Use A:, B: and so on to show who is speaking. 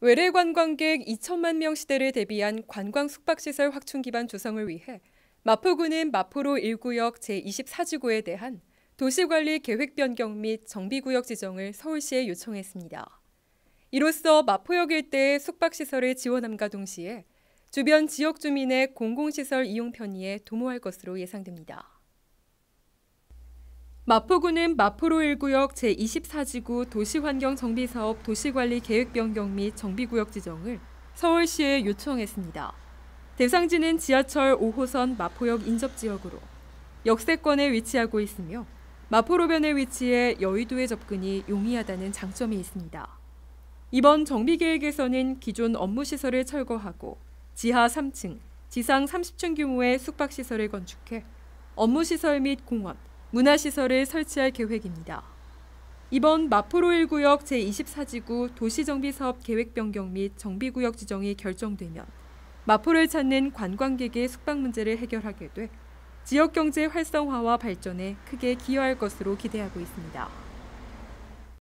A: 외래 관광객 2천만 명 시대를 대비한 관광 숙박시설 확충 기반 조성을 위해 마포구는 마포로 1구역 제24지구에 대한 도시관리 계획 변경 및 정비구역 지정을 서울시에 요청했습니다. 이로써 마포역 일대의 숙박시설을 지원함과 동시에 주변 지역 주민의 공공시설 이용 편의에 도모할 것으로 예상됩니다. 마포구는 마포로 1구역 제24지구 도시환경정비사업 도시관리 계획 변경 및 정비구역 지정을 서울시에 요청했습니다. 대상지는 지하철 5호선 마포역 인접지역으로 역세권에 위치하고 있으며 마포로변에 위치해 여의도에 접근이 용이하다는 장점이 있습니다. 이번 정비계획에서는 기존 업무시설을 철거하고 지하 3층, 지상 30층 규모의 숙박시설을 건축해 업무시설 및 공원, 문화시설을 설치할 계획입니다. 이번 마포로 1구역 제24지구 도시정비사업 계획변경 및 정비구역 지정이 결정되면 마포를 찾는 관광객의 숙박 문제를 해결하게 돼 지역 경제 활성화와 발전에 크게 기여할 것으로 기대하고 있습니다.